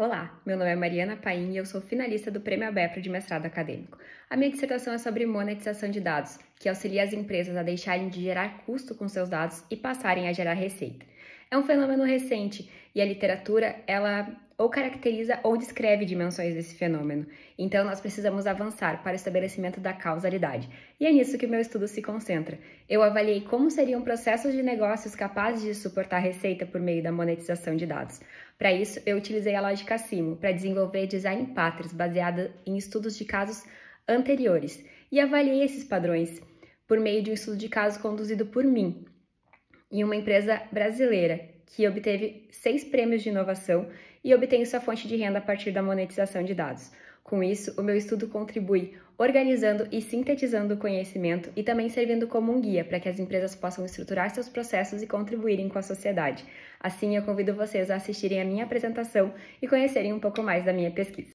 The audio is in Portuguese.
Olá, meu nome é Mariana Paim e eu sou finalista do Prêmio Abepro de Mestrado Acadêmico. A minha dissertação é sobre monetização de dados, que auxilia as empresas a deixarem de gerar custo com seus dados e passarem a gerar receita. É um fenômeno recente e a literatura, ela ou caracteriza ou descreve dimensões desse fenômeno. Então, nós precisamos avançar para o estabelecimento da causalidade. E é nisso que o meu estudo se concentra. Eu avaliei como seriam processos de negócios capazes de suportar receita por meio da monetização de dados. Para isso, eu utilizei a lógica Simo para desenvolver design patterns baseada em estudos de casos anteriores e avaliei esses padrões por meio de um estudo de caso conduzido por mim em uma empresa brasileira que obteve seis prêmios de inovação e obtém sua fonte de renda a partir da monetização de dados. Com isso, o meu estudo contribui organizando e sintetizando o conhecimento e também servindo como um guia para que as empresas possam estruturar seus processos e contribuírem com a sociedade. Assim, eu convido vocês a assistirem a minha apresentação e conhecerem um pouco mais da minha pesquisa.